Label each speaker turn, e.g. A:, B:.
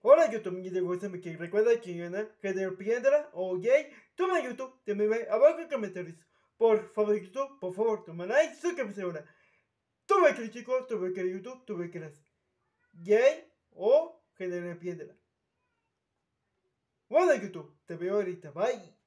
A: Hola YouTube, mi de gusta me que recuerda que yo que de piedra o gay, toma YouTube, te me ve abajo en comentarios. Por favor YouTube, por favor, toma like, suscríbete ahora. Tuve que chicos, tuve que YouTube, tuve que las gay o que piedra. Hola YouTube, te veo ahorita, bye.